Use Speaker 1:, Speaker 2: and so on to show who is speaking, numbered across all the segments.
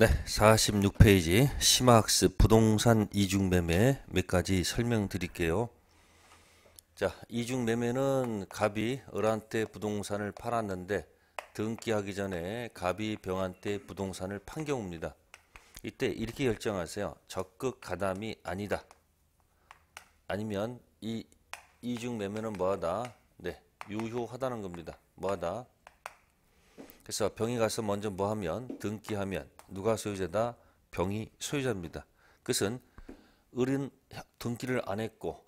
Speaker 1: 네, 46페이지 심화학습 부동산 이중매매 몇 가지 설명드릴게요. 자, 이중매매는 갑이 을한 테 부동산을 팔았는데 등기하기 전에 갑이 병한 테 부동산을 판 경우입니다. 이때 이렇게 결정하세요. 적극 가담이 아니다. 아니면 이 이중매매는 뭐하다? 네, 유효하다는 겁니다. 뭐하다? 그래서 병이 가서 먼저 뭐하면 등기하면 누가 소유자다? 병이 소유자입니다. 끝은 을은 등기를 안 했고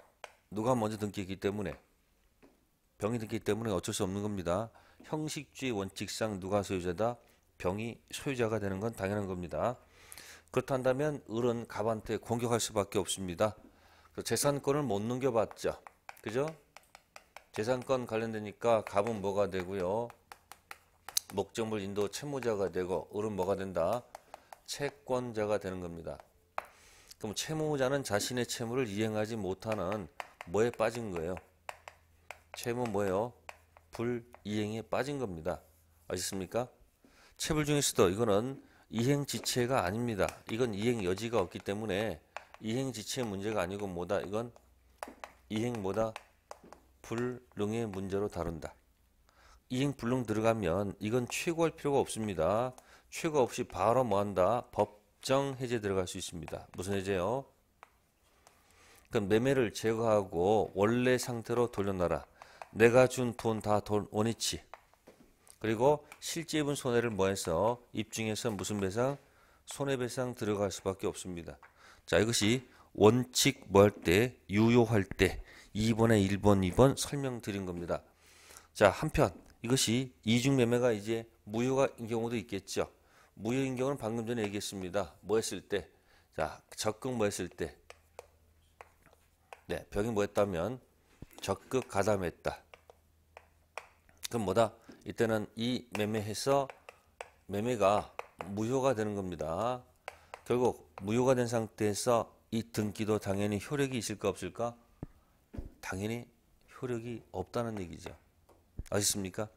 Speaker 1: 누가 먼저 등기했기 때문에 병이 등기했기 때문에 어쩔 수 없는 겁니다. 형식주의 원칙상 누가 소유자다? 병이 소유자가 되는 건 당연한 겁니다. 그렇다면 을은 갑한테 공격할 수밖에 없습니다. 재산권을 못 넘겨봤죠. 그죠? 재산권 관련되니까 갑은 뭐가 되고요. 목적물 인도 채무자가 되고 을은 뭐가 된다? 채권자가 되는 겁니다. 그럼 채무자는 자신의 채무를 이행하지 못하는 뭐에 빠진 거예요? 채무 뭐예요? 불이행에 빠진 겁니다. 아셨습니까? 체불 중에서도 이거는 이행 지체가 아닙니다. 이건 이행 여지가 없기 때문에 이행 지체의 문제가 아니고 뭐다? 이건 이행 뭐다? 불능의 문제로 다룬다. 이행 불능 들어가면 이건 최고할 필요가 없습니다. 최고 없이 바로 뭐한다? 법정 해제 들어갈 수 있습니다. 무슨 해제요? 그럼 매매를 제거하고 원래 상태로 돌려놔라. 내가 준 돈 다 돈 원위치. 그리고 실제 입은 손해를 뭐해서 입증해서 무슨 배상? 손해배상 들어갈 수밖에 없습니다. 자 이것이 원칙 뭐할 때, 유효할 때 2번에 1번, 2번 설명드린 겁니다. 자 한편 이것이 이중 매매가 이제 무효인 경우도 있겠죠. 무효인 경우는 방금 전에 얘기했습니다. 뭐 했을 때? 자, 적극 뭐 했을 때? 네, 벽이 뭐 했다면 적극 가담했다. 그럼 뭐다? 이때는 이 매매해서 매매가 무효가 되는 겁니다. 결국 무효가 된 상태에서 이 등기도 당연히 효력이 있을까 없을까? 당연히 효력이 없다는 얘기죠. 아셨습니까?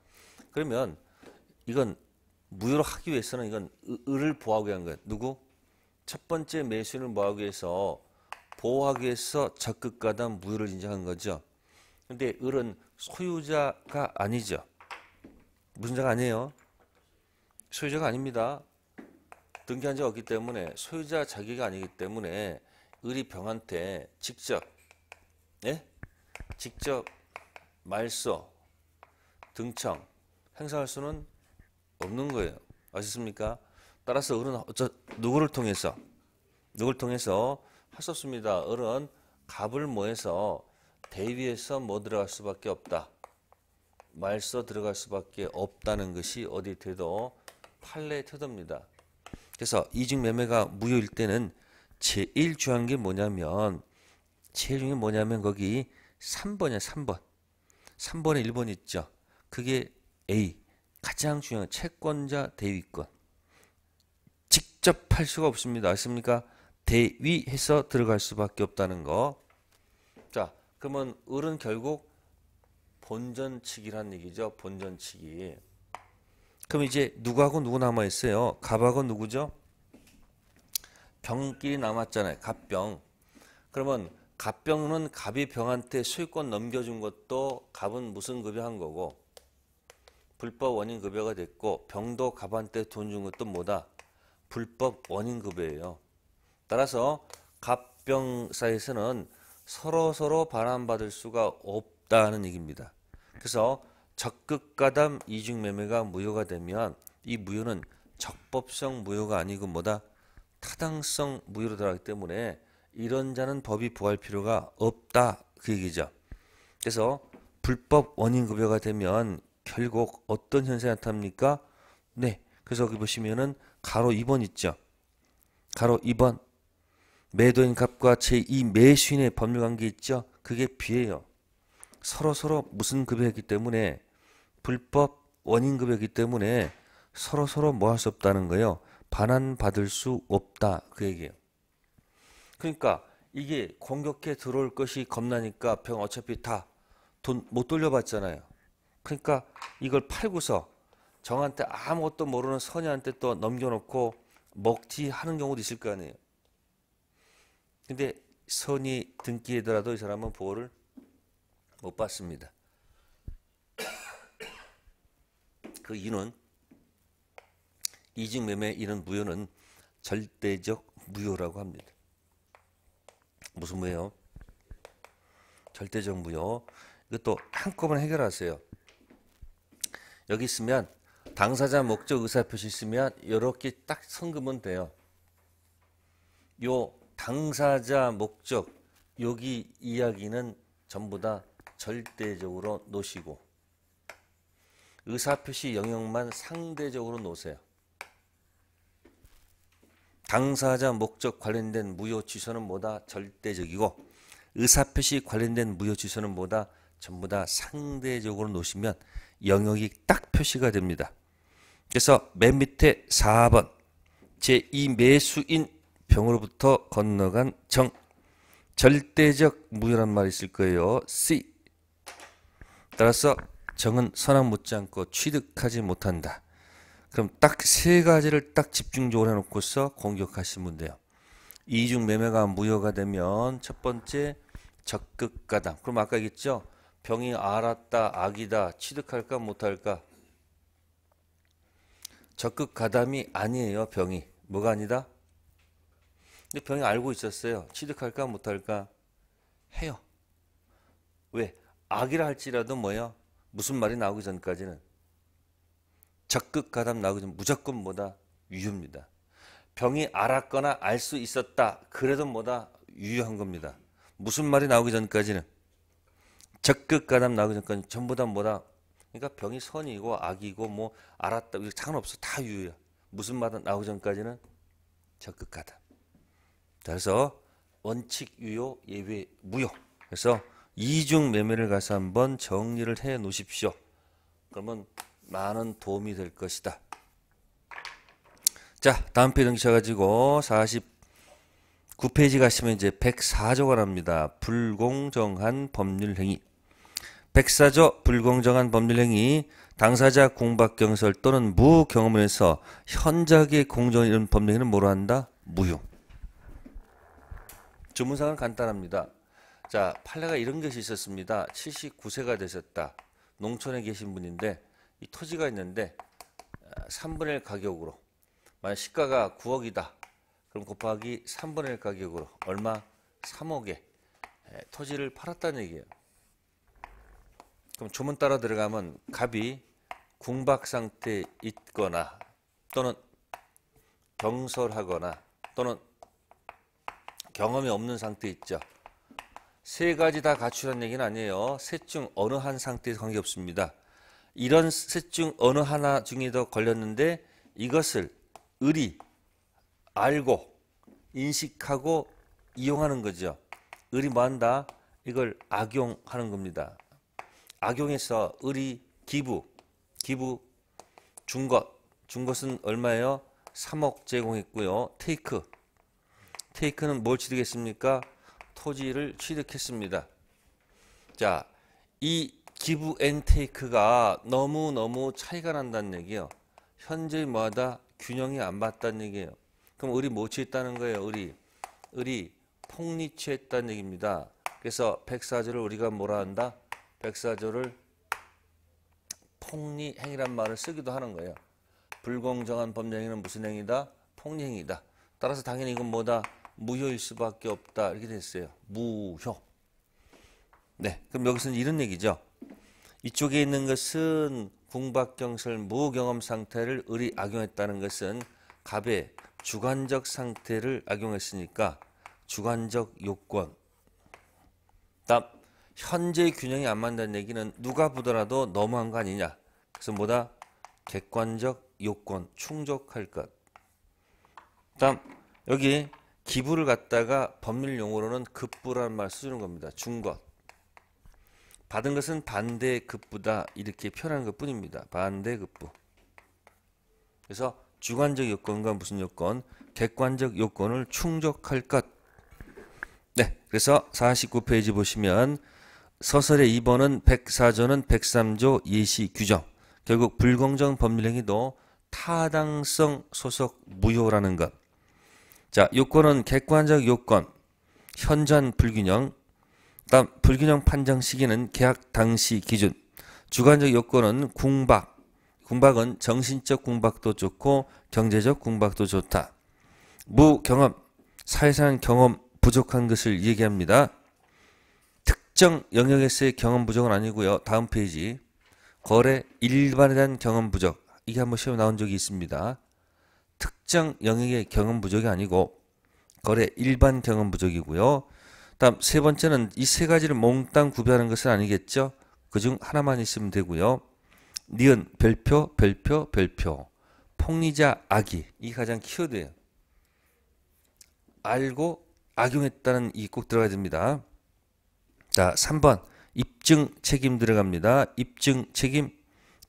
Speaker 1: 그러면 이건 무효로 하기 위해서는 이건 을을 보호하기 위한 거예요. 누구? 첫 번째 매수인을 뭐하기 위해서 보호하기 위해서 적극가담 무효를 인정한 거죠. 근데 을은 소유자가 아니죠. 무슨 자가 아니에요. 소유자가 아닙니다. 등기한 적 없기 때문에 소유자 자격이 아니기 때문에 을이 병한테 직접 예? 직접 말소 등청 행사할 수는 없는 거예요. 아셨습니까? 따라서 을은 어쩌, 누구를 통해서 누구를 통해서 할 수 없습니다. 을은 갑을 모해서 대위에서 뭐 들어갈 수밖에 없다. 말서 들어갈 수밖에 없다는 것이 어디 돼도 판례 태도입니다. 그래서 이중 매매가 무효일 때는 제일 중요한 게 뭐냐면 제일 중요한 게 뭐냐면 거기 3번이야 3번 3번에 1번 있죠 그게 A. 가장 중요한 채권자 대위권. 직접 할 수가 없습니다. 아십니까? 대위해서 들어갈 수밖에 없다는 거. 자, 그러면 을은 결국 본전치기란 얘기죠. 본전치기. 그럼 이제 누구하고 누구 남아있어요? 갑하고 누구죠? 병끼리 남았잖아요. 갑병. 그러면 갑병은 갑이 병한테 소유권 넘겨준 것도 갑은 무슨 급여한 거고 불법 원인급여가 됐고 병도 갑한테 돈준 것도 뭐다? 불법 원인급여예요. 따라서 갑병 사이에서는 서로 서로 반환받을 수가 없다는 얘기입니다. 그래서 적극 가담 이중 매매가 무효가 되면 이 무효는 적법성 무효가 아니고 뭐다 타당성 무효로 들어가기 때문에 이런 자는 법이 보할 필요가 없다 그 얘기죠. 그래서 불법 원인 급여가 되면 결국 어떤 현상이 나타납니까? 네. 그래서 여기 보시면은 가로 2번 있죠. 가로 2번. 매도인 값과 제2 매수인의 법률 관계 있죠. 그게 비예요. 서로 서로 무슨 급여이기 때문에 불법 원인 급여이기 때문에 서로 서로 뭐 할 수 없다는 거예요. 반환받을 수 없다 그 얘기예요. 그러니까 이게 공격해 들어올 것이 겁나니까 병 어차피 다 돈 못 돌려받잖아요. 그러니까 이걸 팔고서 정한테 아무것도 모르는 선녀한테 또 넘겨놓고 먹지 하는 경우도 있을 거 아니에요. 근데 선이 등기에더라도 이 사람은 보호를 못 받습니다. 그 이유는 이직매매 이런 무효는 절대적 무효라고 합니다. 무슨 무효요? 절대적 무효. 이것도 한꺼번에 해결하세요. 여기 있으면 당사자 목적 의사표시 있으면 이렇게 딱 성금은 돼요. 요 당사자 목적 여기 이야기는 전부 다 절대적으로 놓으시고 의사표시 영역만 상대적으로 놓으세요. 당사자 목적 관련된 무효 취소는 뭐다 절대적이고 의사표시 관련된 무효 취소는 뭐다 전부 다 상대적으로 놓으시면 영역이 딱 표시가 됩니다. 그래서 맨 밑에 4번 제2 매수인 병으로부터 건너간 정 절대적 무효란 말이 있을 거예요. C 따라서 정은 선악 못지 않고 취득하지 못한다. 그럼 딱 세 가지를 딱 집중적으로 해놓고서 공격하시면 돼요. 이중 매매가 무효가 되면 첫 번째 적극 가담. 그럼 아까 얘기했죠? 병이 알았다, 악이다, 취득할까, 못할까. 적극 가담이 아니에요, 병이. 뭐가 아니다? 근데 병이 알고 있었어요. 취득할까, 못할까. 해요. 왜? 악이라 할지라도 뭐예요? 무슨 말이 나오기 전까지는. 적극 가담 나오기 전 무조건 뭐다? 유효입니다 병이 알았거나 알 수 있었다. 그래도 뭐다? 유효한 겁니다. 무슨 말이 나오기 전까지는. 적극 가담 나기 전까지 전부 다 뭐다. 그러니까 병이 선이고 악이고 뭐 알았다. 이거 상관없어. 다 유효야. 무슨 말은 나오 전까지는 적극 가담. 그래서 원칙 유효 예외 무효. 그래서 이중 매매를 가서 한번 정리를 해 놓으십시오. 그러면 많은 도움이 될 것이다. 자, 다음 페이지 넘기가지고 49페이지 가시면 이제 104조가 납니다. 불공정한 법률 행위. 백사조 불공정한 법률행위 당사자 공박경설 또는 무경험에서 현저하게 공정을 이룬 법률행위는 뭐로 한다? 무효. 주문사항은 간단합니다. 자 판례가 이런 것이 있었습니다. 79세가 되셨다. 농촌에 계신 분인데 이 토지가 있는데 3분의 아, 1 가격으로 만약 시가가 9억이다. 그럼 곱하기 3분의 1 가격으로 얼마? 3억에 토지를 팔았다는 얘기예요. 그럼 주문 따라 들어가면 갑이 궁박 상태에 있거나 또는 경솔하거나 또는 경험이 없는 상태 있죠. 세 가지 다 갖추라는 얘기는 아니에요. 셋 중 어느 한 상태에 관계없습니다. 이런 셋 중 어느 하나 중에 더 걸렸는데 이것을 의리, 알고, 인식하고 이용하는 거죠. 의리 뭐한다? 이걸 악용하는 겁니다. 악용해서 을이 기부, 기부 준 것, 준 것은 얼마예요? 3억 제공했고요. 테이크, 테이크는 뭘 취득했습니까? 토지를 취득했습니다. 자, 이 기부 앤 테이크가 너무너무 차이가 난다는 얘기예요. 현재 뭐하다 균형이 안 맞다는 얘기예요. 그럼 을이 뭐 취했다는 거예요? 을이. 을이 폭리 취했다는 얘기입니다. 그래서 백사지를 우리가 뭐라 한다? 백사조를 폭리행위란 말을 쓰기도 하는 거예요. 불공정한 법령행위는 무슨 행위다? 폭리행위다. 따라서 당연히 이건 뭐다? 무효일 수밖에 없다. 이렇게 됐어요. 무효. 네, 그럼 여기서는 이런 얘기죠. 이쪽에 있는 것은 궁박경설 무경험 상태를 을이 악용했다는 것은 갑의 주관적 상태를 악용했으니까 주관적 요건. 답. 현재 균형이 안 맞는다는 얘기는 누가 보더라도 너무한 거 아니냐. 그래서 뭐다? 객관적 요건 충족할 것. 다음 여기 기부를 갖다가 법률 용어로는 급부라는 말 쓰는 겁니다. 준 것. 받은 것은 반대 급부다 이렇게 표현하는 것뿐입니다. 반대 급부. 그래서 주관적 요건과 무슨 요건? 객관적 요건을 충족할 것. 네. 그래서 49페이지 보시면 서설의 2번은 104조는 103조 예시 규정. 결국 불공정 법률행위도 타당성 소속 무효라는 것. 자, 요건은 객관적 요건, 현저 불균형, 다음 불균형 판정 시기는 계약 당시 기준, 주관적 요건은 궁박, 궁박은 정신적 궁박도 좋고 경제적 궁박도 좋다. 무경험, 사회상 경험 부족한 것을 얘기합니다. 특정 영역에서의 경험 부족은 아니고요. 다음 페이지. 거래 일반에 대한 경험 부족. 이게 한번 시험 나온 적이 있습니다. 특정 영역의 경험 부족이 아니고 거래 일반 경험 부족이고요. 다음 세 번째는 이 세 가지를 몽땅 구별하는 것은 아니겠죠. 그 중 하나만 있으면 되고요. 니은 별표 별표 별표 폭리자 악이 이 가장 키워드예요. 알고 악용했다는 이 꼭 들어가야 됩니다. 자, 3번 입증 책임 들어갑니다. 입증 책임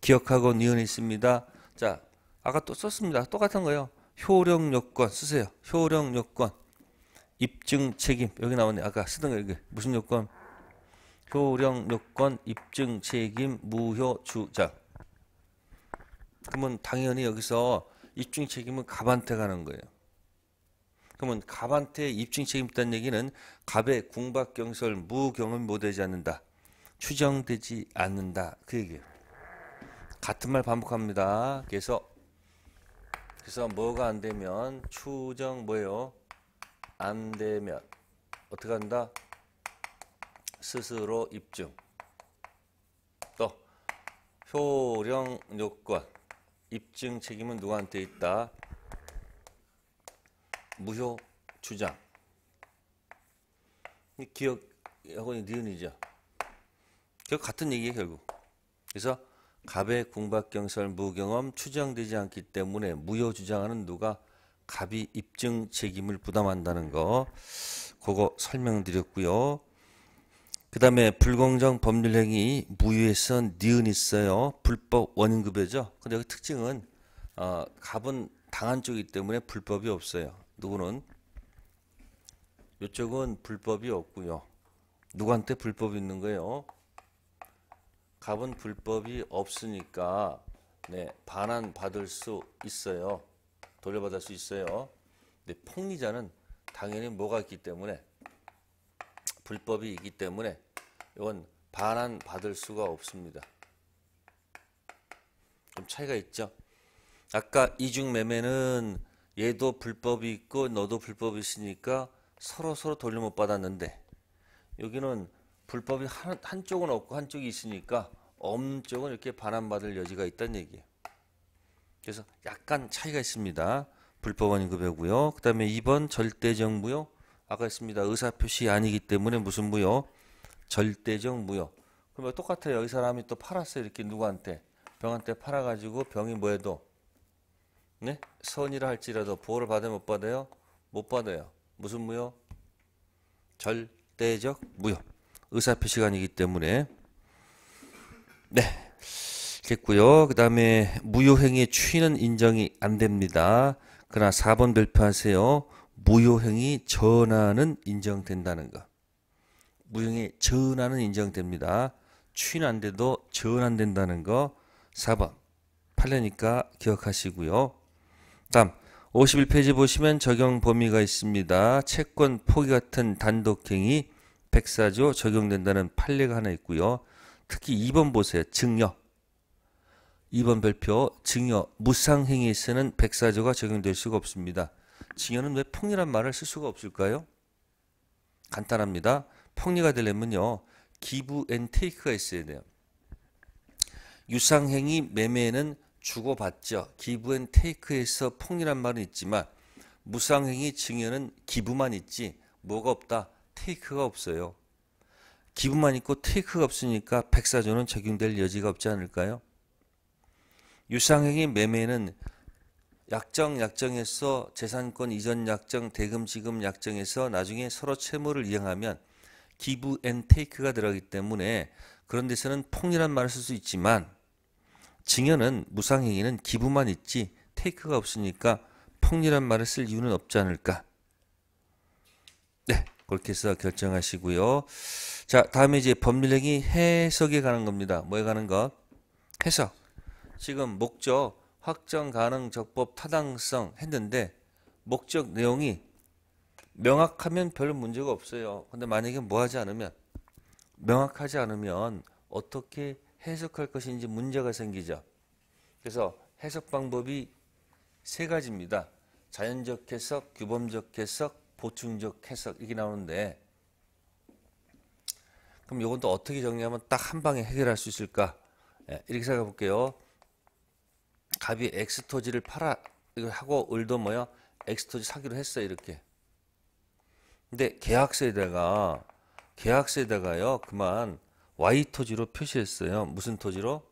Speaker 1: 기억하고 니은 있습니다. 자, 아까 또 썼습니다. 똑같은 거요. 효력 요건 쓰세요. 효력 요건 입증 책임 여기 나오네. 아까 쓰던 거 여기 무슨 요건? 효력 요건 입증 책임 무효 주자. 그러면 당연히 여기서 입증 책임은 갑한테 가는 거예요. 그러면 갑한테 입증 책임 있다는 얘기는 갑의 궁박경설 무경은 못되지 않는다. 추정되지 않는다. 그 얘기예요. 같은 말 반복합니다. 그래서 그래서 뭐가 안 되면 추정 뭐예요? 안 되면 어떻게 한다? 스스로 입증. 또 효령 요건 입증 책임은 누구한테 있다? 무효 주장. 기억하고 니은이죠. 결국 같은 얘기예요, 결국. 그래서 갑의 궁박경설 무경험 추정되지 않기 때문에 무효 주장하는 누가 갑이 입증 책임을 부담한다는 거 그거 설명드렸고요. 그 다음에 불공정 법률행위 무효에선 니은 있어요. 불법 원인급여죠. 근데 여기 그 특징은 어, 갑은 당한 쪽이기 때문에 불법이 없어요. 누구는 이쪽은 불법이 없고요. 누구한테 불법 있는 거예요? 갑은 불법이 없으니까 네, 반환 받을 수 있어요. 돌려받을 수 있어요. 근데 폭리자는 당연히 뭐가 있기 때문에 불법이 있기 때문에 이건 반환 받을 수가 없습니다. 좀 차이가 있죠. 아까 이중 매매는 얘도 불법이 있고 너도 불법이 있으니까 서로 서로 돌려 못 받았는데 여기는 불법이 한, 한쪽은 없고 한쪽이 있으니까 없는 쪽은 이렇게 반환받을 여지가 있다는 얘기예요. 그래서 약간 차이가 있습니다. 불법원 임급여고요그 다음에 2번 절대적 무효. 아까 했습니다. 의사표시 아니기 때문에 무슨 무효? 절대적 무효. 그러면 똑같아요. 이 사람이 또 팔았어요. 이렇게 누구한테. 병한테 팔아가지고 병이 뭐해도 네? 선이라 할지라도 보호를 받으면 못 받아요? 못 받아요. 무슨 무효? 절대적 무효. 의사표 시간이기 때문에 네. 됐고요. 그 다음에 무효행위의 추인은 인정이 안 됩니다. 그러나 4번 별표하세요. 무효행위 전환은 인정된다는 거. 무효행위 전환은 인정됩니다. 추인 안 돼도 전환된다는 거 4번. 팔려니까 기억하시고요. 다음 51페이지 보시면 적용 범위가 있습니다. 채권 포기 같은 단독행위 104조 적용된다는 판례가 하나 있고요. 특히 2번 보세요. 증여. 2번 별표 증여 무상행위에 쓰는 104조가 적용될 수가 없습니다. 증여는 왜 폭리란 말을 쓸 수가 없을까요? 간단합니다. 폭리가 되려면요. 기부 앤 테이크가 있어야 돼요. 유상행위 매매는 주고받죠. 기부앤 테이크에서 폭리란 말은 있지만 무상행위 증여는 기부만 있지 뭐가 없다. 테이크가 없어요. 기부만 있고 테이크가 없으니까 백사조는 적용될 여지가 없지 않을까요? 유상행위 매매는 약정 약정에서 재산권 이전 약정 대금 지급 약정에서 나중에 서로 채무를 이행하면 기부 앤 테이크가 들어가기 때문에 그런 데서는 폭리란 말을 쓸 수 있지만 증여는 무상행위는 기부만 있지 테이크가 없으니까 폭리란 말을 쓸 이유는 없지 않을까. 네, 그렇게 해서 결정하시고요. 자, 다음에 이제 법률행위 해석에 가는 겁니다. 뭐에 가는 것? 해석. 지금 목적, 확정 가능, 적법, 타당성 했는데 목적 내용이 명확하면 별로 문제가 없어요. 근데 만약에 뭐 하지 않으면 명확하지 않으면 어떻게 해석할 것인지 문제가 생기죠. 그래서 해석 방법이 세 가지입니다. 자연적 해석, 규범적 해석, 보충적 해석 이게 나오는데 그럼 이건 또 어떻게 정리하면 딱 한 방에 해결할 수 있을까? 예, 이렇게 생각해 볼게요. 갑이 엑스 토지를 팔아 이거 하고 을도 뭐야? 엑스 토지 사기로 했어 이렇게. 근데 계약서에다가 계약서에다가요 그만 y 토지로 표시했어요. 무슨 토지로?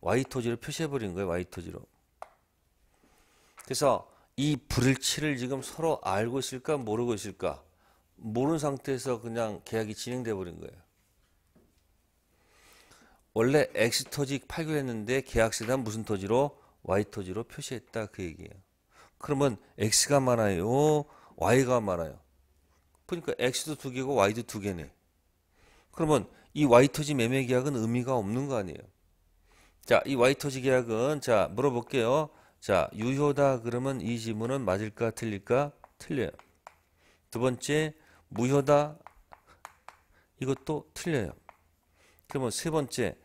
Speaker 1: y 토지로 표시해버린 거예요. y 토지로. 그래서 이 불일치를 지금 서로 알고 있을까 모르고 있을까 모르는 상태에서 그냥 계약이 진행돼 버린 거예요. 원래 X 토지 파견했는데 계약서에는 무슨 토지로 Y 토지로 표시했다 그 얘기예요. 그러면 X가 많아요, Y가 많아요. 그러니까 X도 두 개고 Y도 두 개네. 그러면 이와이토지 매매 계약은 의미가 없는 거 아니에요. 자, 이 Y토지 계약은 자, 물어볼게요. 자, 유효다 그러면 이 지문은 맞을까 틀릴까? 틀려요. 두 번째, 무효다 이것도 틀려요. 그러면 세 번째,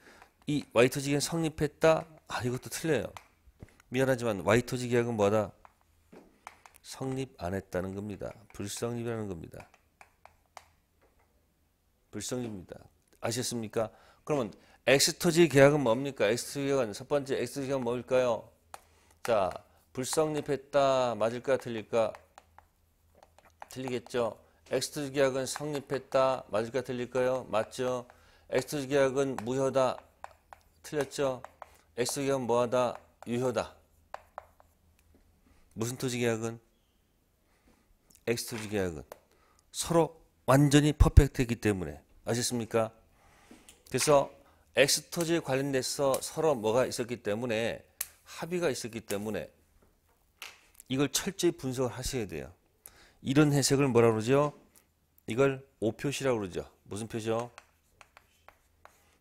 Speaker 1: 이 Y토지 계약 성립했다? 아, 이것도 틀려요. 미안하지만 Y토지 계약은 뭐다? 성립 안 했다는 겁니다. 불성립이라는 겁니다. 불성입니다. 아셨습니까? 그러면 엑스토지 계약은 뭡니까? 엑스토지 계약은 첫 번째 엑스토지 계약은 뭘까요? 자, 불성립했다 맞을까 틀릴까? 틀리겠죠. 엑스토지 계약은 성립했다 맞을까 틀릴까요? 맞죠. 엑스토지 계약은 무효다 틀렸죠. 엑스토지 계약은 뭐하다? 유효다. 무슨 토지 계약은? 엑스토지 계약은 서로 완전히 퍼펙트했기 때문에 아셨습니까? 그래서 X 토지에 관련돼서 서로 뭐가 있었기 때문에 합의가 있었기 때문에 이걸 철저히 분석을 하셔야 돼요. 이런 해석을 뭐라 그러죠? 이걸 오표시라고 그러죠. 무슨 표죠?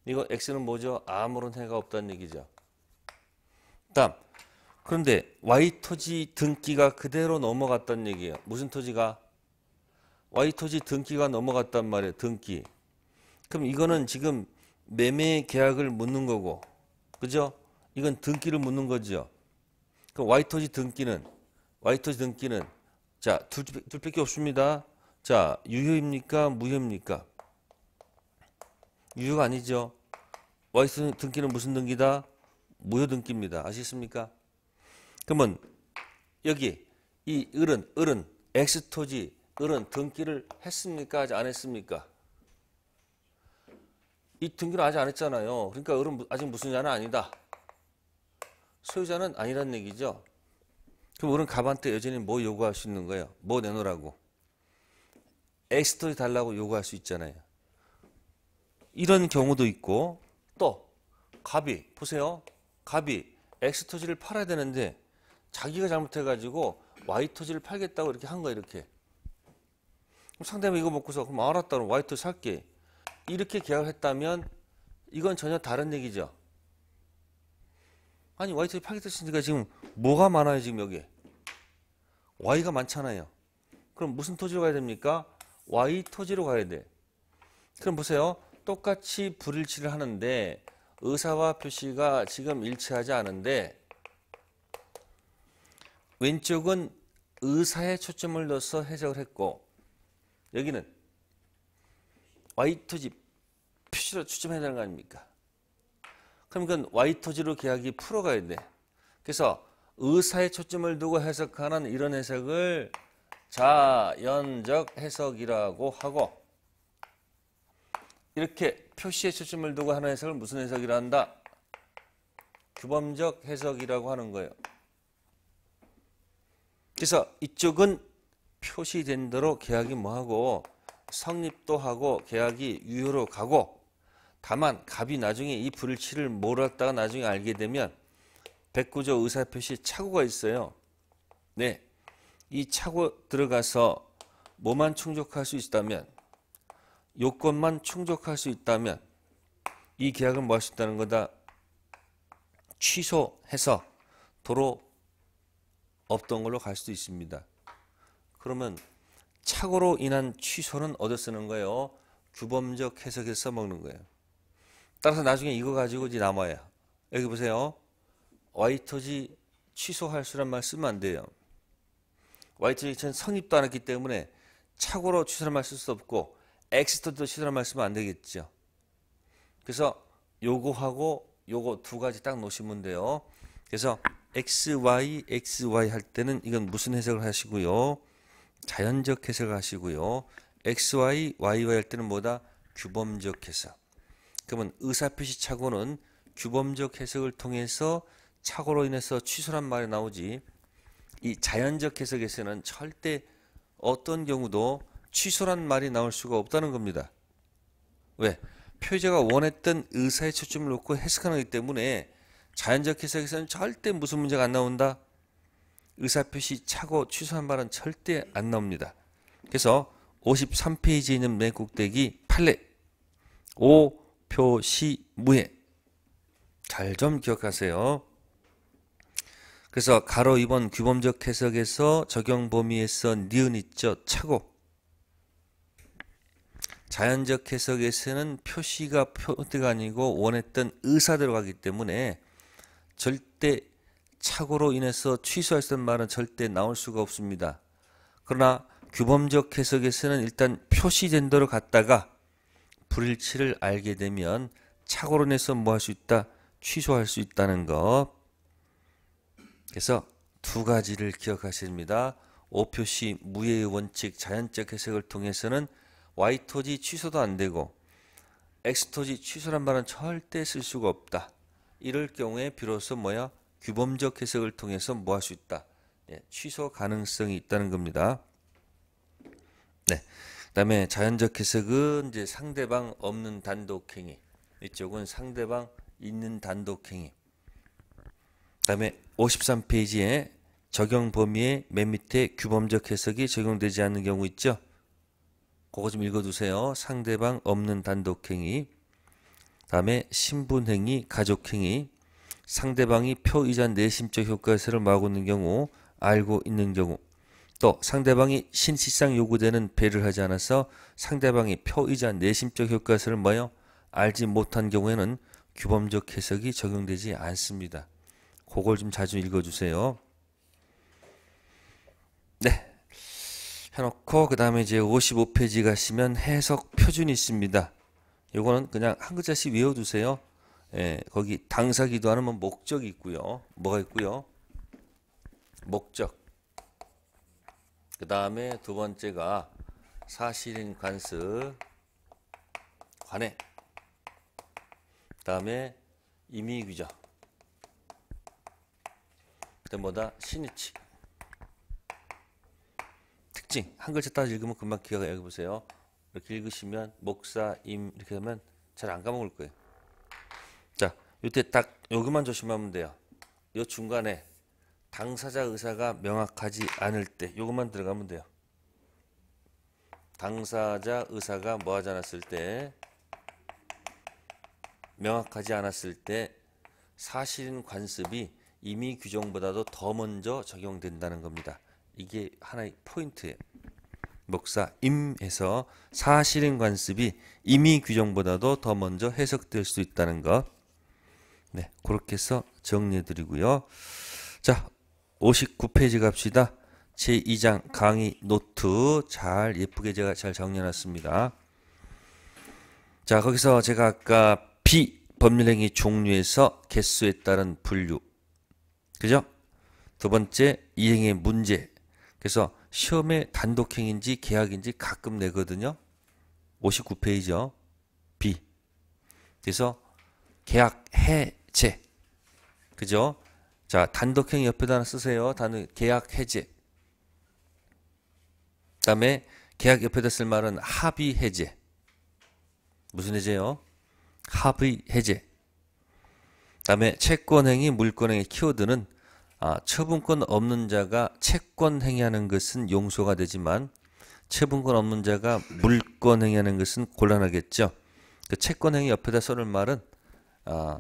Speaker 1: 이거 X는 뭐죠? 아무런 해가 없다는 얘기죠. 다음. 그런데 Y 토지 등기가 그대로 넘어갔다는 얘기예요. 무슨 토지가? Y 토지 등기가 넘어갔단 말이에요. 등기. 그럼 이거는 지금 매매 계약을 묻는 거고, 그죠? 이건 등기를 묻는 거죠. 그럼 와이토지 등기는 와이토지 등기는 자 둘, 둘밖에 없습니다. 자 유효입니까 무효입니까? 유효가 아니죠. 와이스 등기는 무슨 등기다? 무효 등기입니다. 아시겠습니까? 그러면 여기 이 을은 을은 엑스토지 을은 등기를 했습니까? 안 했습니까? 이등기를 아직 안 했잖아요. 그러니까 을은 아직 무슨 자는 아니다. 소유자는 아니란 얘기죠. 그럼 을은 갑한테 여전히 뭐 요구할 수 있는 거예요? 뭐 내놓으라고? 엑스트리 달라고 요구할 수 있잖아요. 이런 경우도 있고 또 갑이 보세요. 갑이 엑스 토지를 팔아야 되는데 자기가 잘못해가지고 와이 토지를 팔겠다고 이렇게 한 거야 이렇게. 그럼 상대방이 이거 먹고서 그럼 알았다 그럼 이 토지 살게. 이렇게 계약했다면 이건 전혀 다른 얘기죠. 아니 Y투 파괴됐으니까 지금 뭐가 많아요 지금 여기? Y가 많잖아요. 그럼 무슨 토지로 가야 됩니까? Y 토지로 가야 돼. 그럼 보세요. 똑같이 불일치를 하는데 의사와 표시가 지금 일치하지 않은데 왼쪽은 의사에 초점을 넣어서 해석을 했고 여기는 와이토지 표시로 추첨해야 되는 거 아닙니까? 그러니까 Y토지로 계약이 풀어가야 돼. 그래서 의사의 초점을 두고 해석하는 이런 해석을 자연적 해석이라고 하고 이렇게 표시의 초점을 두고 하는 해석을 무슨 해석이라 한다? 규범적 해석이라고 하는 거예요. 그래서 이쪽은 표시된 대로 계약이 뭐하고 성립도 하고 계약이 유효로 가고 다만 갑이 나중에 이 불치를 일 몰았다가 나중에 알게 되면 백구조 의사표시 착오가 있어요. 네, 이 착오 들어가서 뭐만 충족할 수 있다면 요건만 충족할 수 있다면 이 계약을 뭐할 수 있다는 거다 취소해서 도로 없던 걸로 갈 수도 있습니다. 그러면 착오로 인한 취소는 어디서 쓰는 거예요. 규범적 해석에 서 써먹는 거예요. 따라서 나중에 이거 가지고 이제 남아요. 여기 보세요. 와이터지 취소할 수란 말 쓰면 안 돼요. 와이터지 전 성립도 안 했기 때문에 착오로 취소란 말쓸수 없고 엑스터도 취소란 말 쓰면 안 되겠죠. 그래서 요거하고 요거 두 가지 딱 놓으시면 돼요. 그래서 XY, XY 할 때는 이건 무슨 해석을 하시고요. 자연적 해석하시고요. XY, YY 할 때는 뭐다? 규범적 해석. 그러면 의사표시 착오는 규범적 해석을 통해서 착오로 인해서 취소란 말이 나오지 이 자연적 해석에서는 절대 어떤 경우도 취소란 말이 나올 수가 없다는 겁니다. 왜? 표제가 원했던 의사의 초점을 놓고 해석하는 기 때문에 자연적 해석에서는 절대 무슨 문제가 안 나온다? 의사표시 차고 취소한 발언 절대 안 나옵니다. 그래서 53페이지에 있는 맨 꼭대기 팔레 5표시 무해 잘 좀 기억하세요. 그래서 가로 2번 규범적 해석에서 적용 범위에서 니은 있죠. 차고 자연적 해석에서는 표시가 표대가 아니고 원했던 의사들로 가기 때문에 절대 착오로 인해서 취소할 수 있는 말은 절대 나올 수가 없습니다. 그러나 규범적 해석에서는 일단 표시된 대로 갔다가 불일치를 알게 되면 착오로 인해서뭐 할 수 있다? 취소할 수 있다는 것. 그래서 두 가지를 기억하십니다. 5표시 무예의 원칙 자연적 해석을 통해서는 Y토지 취소도 안 되고 X토지 취소란 말은 절대 쓸 수가 없다. 이럴 경우에 비로소 뭐야? 규범적 해석을 통해서 뭐 할 수 있다. 예, 취소 가능성이 있다는 겁니다. 네. 그다음에 자연적 해석은 이제 상대방 없는 단독행위. 이쪽은 상대방 있는 단독행위. 그다음에 53페이지에 적용 범위의 맨 밑에 규범적 해석이 적용되지 않는 경우 있죠. 그거 좀 읽어두세요. 상대방 없는 단독행위. 다음에 신분행위, 가족행위. 상대방이 표이자 내심적 효과세를 막고 있는 경우 알고 있는 경우 또 상대방이 신시상 요구되는 배를 하지 않아서 상대방이 표이자 내심적 효과세를 뭐요? 알지 못한 경우에는 규범적 해석이 적용되지 않습니다. 그걸 좀 자주 읽어주세요. 네. 해놓고 그 다음에 이제 55페이지 가시면 해석 표준이 있습니다. 요거는 그냥 한 글자씩 외워두세요. 예, 거기 당사 기도하는 뭐 목적이 있고요. 뭐가 있고요? 목적. 그 다음에 두 번째가 사실인 관습 관해. 그 다음에 임의 규정. 그때 뭐다 신의치. 특징 한 글자 따라 읽으면 금방 기억해 보세요. 이렇게 읽으시면 목사임 이렇게 하면 잘 안 까먹을 거예요. 이때 딱 여기만 조심하면 돼요. 이 중간에 당사자 의사가 명확하지 않을 때요것만 들어가면 돼요. 당사자 의사가 뭐 하지 않았을 때 명확하지 않았을 때 사실인 관습이 이미 규정보다도 더 먼저 적용된다는 겁니다. 이게 하나의 포인트예요. 목사 임에서 사실인 관습이 이미 규정보다도 더 먼저 해석될 수 있다는 것. 네, 그렇게 해서 정리해드리고요. 자, 59페이지 갑시다. 제2장 강의 노트 잘 예쁘게 제가 잘 정리해놨습니다. 자, 거기서 제가 아까 비 법률행위 종류에서 개수에 따른 분류 그죠? 두 번째 이행의 문제 그래서 시험의 단독행인지 계약인지 가끔 내거든요. 59페이지요. B. 그래서 계약 해제. 그죠? 자, 단독행 옆에다 쓰세요. 단은 계약 해제. 그다음에 계약 옆에다 쓸 말은 합의 해제. 무슨 해제요? 합의 해제. 그다음에 채권행위 물권행위 키워드는 아, 처분권 없는 자가 채권 행위하는 것은 용서가 되지만 채분권 없는 자가 물권 행위하는 것은 곤란하겠죠. 그 채권 행위 옆에다 써는 말은 어,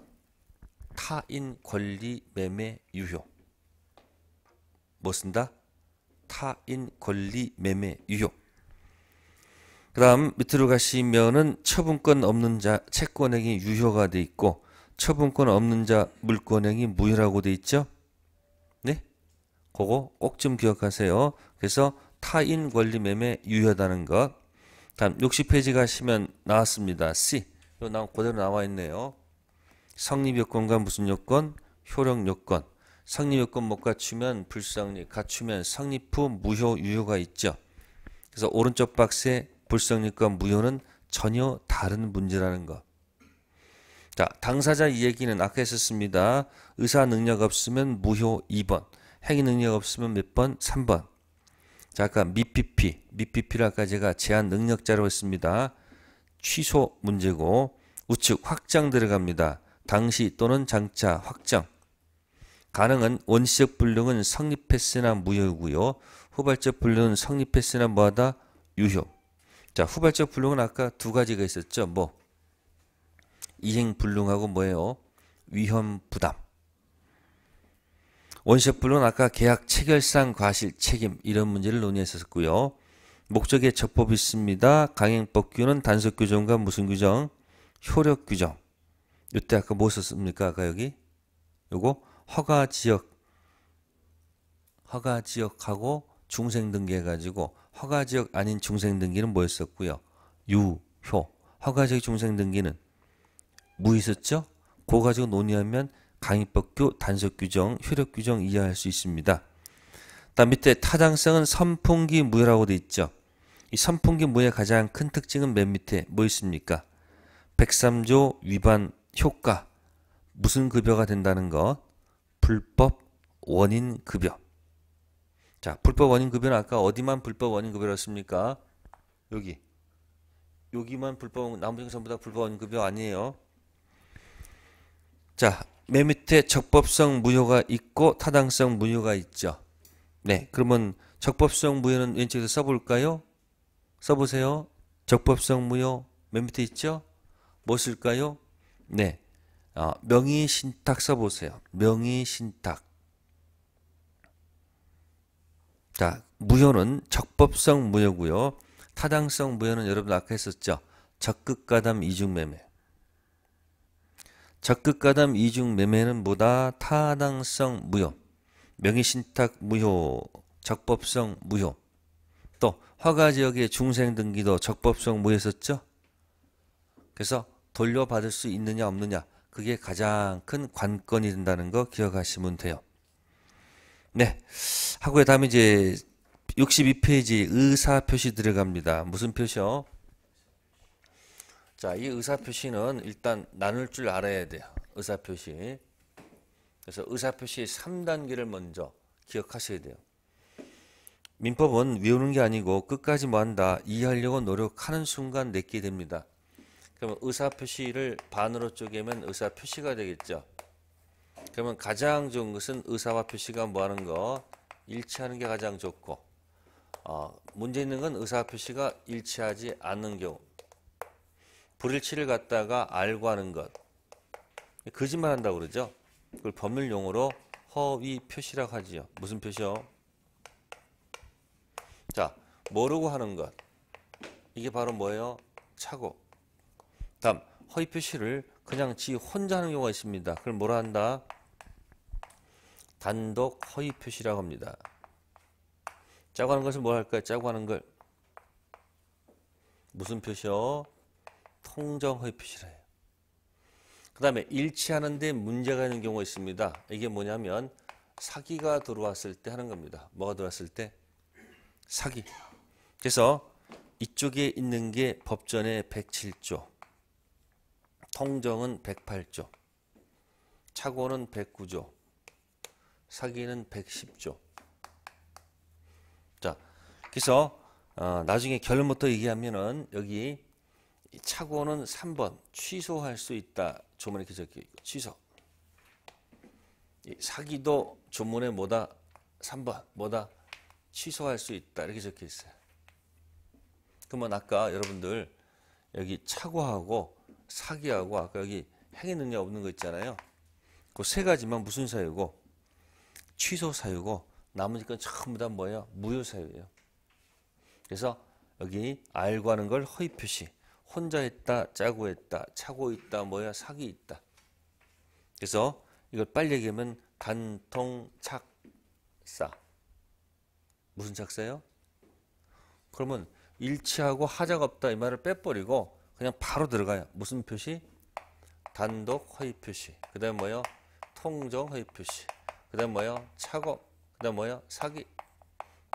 Speaker 1: 타인 권리 매매 유효 뭐 쓴다? 타인 권리 매매 유효 그 다음 밑으로 가시면은 처분권 없는 자 채권행위 유효가 돼 있고 처분권 없는 자 물권행위 무효라고 돼 있죠 네? 그거 꼭 좀 기억하세요 그래서 타인 권리 매매 유효다는 것 다음 60페이지 가시면 나왔습니다 C 요 나온 그대로 나와 있네요 성립 요건과 무슨 요건? 효력 요건. 성립 요건 못 갖추면 불성립, 갖추면 성립 후 무효, 유효가 있죠. 그래서 오른쪽 박스에 불성립과 무효는 전혀 다른 문제라는 것. 자, 당사자 이 얘기는 아까 했었습니다. 의사 능력 없으면 무효 2번. 행위 능력 없으면 몇 번? 3번. 자, 아까 미피피, 미피피를 아까 제가 제한 능력자로 했습니다. 취소 문제고 우측 확장 들어갑니다. 당시 또는 장차 확정 가능은 원시적 불능은 성립했으나 무효고요. 후발적 불능은 성립했으나 뭐하다 유효. 자 후발적 불능은 아까 두 가지가 있었죠. 뭐 이행 불능하고 뭐예요? 위험 부담. 원시적 불능은 아까 계약 체결상 과실 책임 이런 문제를 논의했었고요. 목적의 적법이 있습니다. 강행법 규는 단속 규정과 무슨 규정? 효력 규정. 이때 아까 그 뭐 썼습니까? 아까 여기 요거 허가 지역 허가 지역하고 중생 등기 해가지고 허가 지역 아닌 중생 등기는 뭐였었고요? 유효 허가 지역 중생 등기는 무 있었죠? 그거 가지고 논의하면 강의법규, 단속규정, 효력규정 이해할 수 있습니다. 다음 밑에 타당성은 선풍기 무효라고 돼 있죠. 이 선풍기 무효의 가장 큰 특징은 맨 밑에 뭐 있습니까? 103조 위반 효과, 무슨 급여가 된다는 거 불법 원인 급여. 자, 불법 원인 급여는 아까 어디만 불법 원인 급여였습니까? 여기. 여기만 불법, 나머지는 전부 다 불법 원인 급여 아니에요. 자, 맨 밑에 적법성 무효가 있고 타당성 무효가 있죠. 네, 그러면 적법성 무효는 왼쪽에서 써볼까요? 써보세요. 적법성 무효 맨 밑에 있죠? 뭐 쓸까요? 네. 어, 명의 신탁 써보세요. 명의 신탁. 자, 무효는 적법성 무효고요. 타당성 무효는 여러분 아까 했었죠. 적극가담 이중매매. 적극가담 이중매매는 뭐다? 타당성 무효, 명의신탁 무효, 적법성 무효. 또 화가지역의 중생등기도 적법성 무효였었죠? 그래서 돌려받을 수 있느냐 없느냐 그게 가장 큰 관건이 된다는 거 기억하시면 돼요. 네. 하고 그다음에 이제 62페이지 의사 표시 들어갑니다. 무슨 표시요? 자, 이 의사 표시는 일단 나눌 줄 알아야 돼요. 의사 표시. 그래서 의사 표시 3단계를 먼저 기억하셔야 돼요. 민법은 외우는 게 아니고 끝까지 뭐 한다, 이해하려고 노력하는 순간 내게 됩니다. 그러면 의사 표시를 반으로 쪼개면 의사 표시가 되겠죠. 그러면 가장 좋은 것은 의사와 표시가 뭐하는 거 일치하는 게 가장 좋고 어, 문제 있는 건 의사 표시가 일치하지 않는 경우 불일치를 갖다가 알고 하는 것 거짓말 한다고 그러죠. 그걸 법률 용어로 허위 표시라고 하지요. 무슨 표시요? 자 모르고 하는 것 이게 바로 뭐예요? 착오 다음 허위 표시를 그냥 지 혼자 하는 경우가 있습니다. 그걸 뭐라 한다? 단독 허위 표시라고 합니다. 짜고 하는 것을 뭘 할까요? 짜고 하는 걸 무슨 표시요? 통정 허위 표시라 해요. 그 다음에 일치하는데 문제가 있는 경우가 있습니다. 이게 뭐냐면 사기가 들어왔을 때 하는 겁니다. 뭐가 들어왔을 때? 사기. 그래서 이쪽에 있는 게 법전의 107조. 통정은 108조, 착오는 109조, 사기는 110조. 자, 그래서 어, 나중에 결론부터 얘기하면은 여기 착오는 3번 취소할 수 있다 조문에 기적해 취소. 사기도 조문에 뭐다 3번 뭐다 취소할 수 있다 이렇게 적혀 있어요. 그러면 아까 여러분들 여기 착오하고 사기하고 아까 여기 행위 능력 없는 거 있잖아요. 그 세 가지만 무슨 사유고 취소 사유고 나머지 건 전부 다 뭐예요? 무효 사유예요. 그래서 여기 알고 하는 걸 허위 표시. 혼자 했다, 짜고 했다, 차고 있다, 뭐야, 사기 있다. 그래서 이걸 빨리 얘기하면 간통착사. 무슨 착사예요? 그러면 일치하고 하자가 없다 이 말을 빼버리고 그냥 바로 들어가요. 무슨 표시? 단독 허위 표시. 그 다음 뭐요? 통정 허위 표시. 그 다음 뭐요? 착오. 그 다음 뭐요? 사기.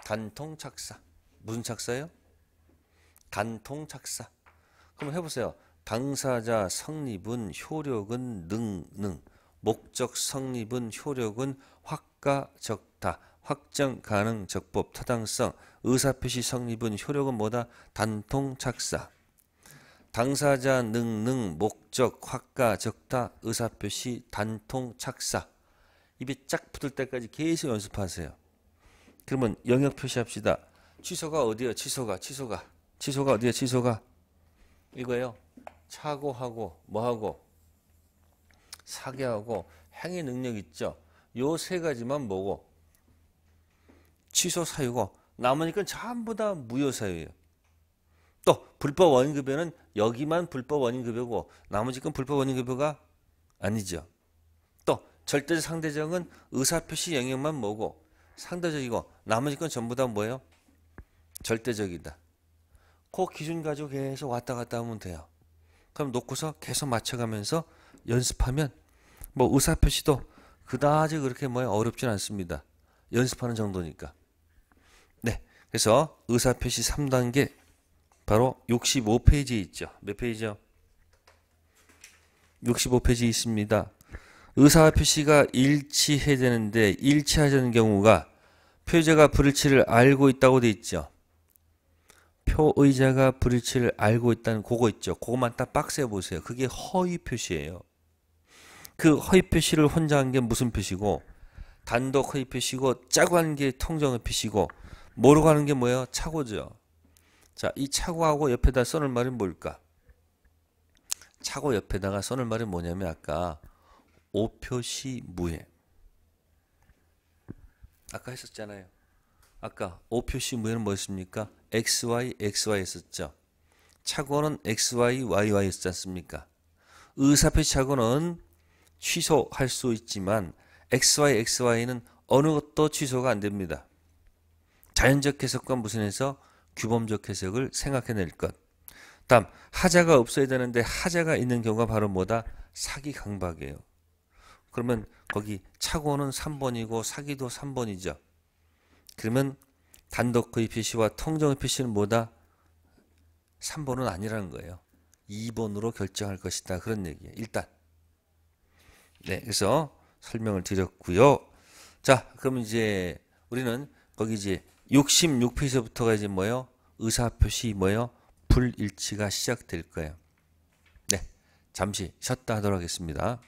Speaker 1: 단통 착사. 무슨 착사예요? 단통 착사. 그럼 해보세요. 당사자 성립은 효력은 능능. 목적 성립은 효력은 확가 적다. 확정 가능 적법 타당성 의사표시 성립은 효력은 뭐다 단통 착사 당사자 능능 목적 확가 적다 의사표시 단통 착사 입이 짝 붙을 때까지 계속 연습하세요. 그러면 영역 표시합시다. 취소가 어디요? 취소가 취소가 취소가 어디요? 취소가 이거예요. 착오하고 뭐하고 사기하고 행위 능력 있죠. 요 세 가지만 뭐고 취소 사유고 남으니까 전부 다 무효 사유예요. 또 불법 원급에는 여기만 불법 원인 급여고 나머지 건 불법 원인 급여가 아니죠. 또 절대적 상대적은 의사표시 영역만 뭐고 상대적이고 나머지 건 전부 다 뭐예요? 절대적이다. 그 기준 가지고 계속 왔다 갔다 하면 돼요. 그럼 놓고서 계속 맞춰가면서 연습하면 뭐 의사표시도 그다지 그렇게 뭐 어렵진 않습니다. 연습하는 정도니까. 네. 그래서 의사표시 3단계 바로 65페이지에 있죠. 몇 페이지요? 65페이지 있습니다. 의사와 표시가 일치해야 되는데 일치하는 경우가 표의자가 불일치를 알고 있다고 돼 있죠. 표의자가 불일치를 알고 있다는 그거 있죠. 그것만 딱 박스에 보세요. 그게 허위 표시예요. 그 허위 표시를 혼자 한 게 무슨 표시고 단독 허위 표시고 짜고 한게 통정의 표시고 모르고 하는 게 뭐예요? 착오죠. 자, 이 차고하고 옆에다 써놓을 말이 뭘까? 차고 옆에다가 써놓을 말이 뭐냐면 아까 오표시 무해. 아까 했었잖아요. 아까 오표시 무해는 뭐였습니까? xy, xy 했었죠. 차고는 xy, yy 했지 않습니까? 의사표 차고는 취소할 수 있지만 xy, xy는 어느 것도 취소가 안 됩니다. 자연적 해석과 무슨 해서 규범적 해석을 생각해낼 것. 다음 하자가 없어야 되는데 하자가 있는 경우가 바로 뭐다? 사기 강박이에요. 그러면 거기 착오는 3번이고 사기도 3번이죠. 그러면 단독 구입 시와 통정 입 시는 뭐다? 3번은 아니라는 거예요. 2번으로 결정할 것이다. 그런 얘기예요. 일단. 네, 그래서 설명을 드렸고요. 자, 그럼 이제 우리는 거기 이제 66페이지부터가 이제 뭐예요? 의사표시 뭐예요? 불일치가 시작될 거예요. 네. 잠시 쉬었다 하도록 하겠습니다.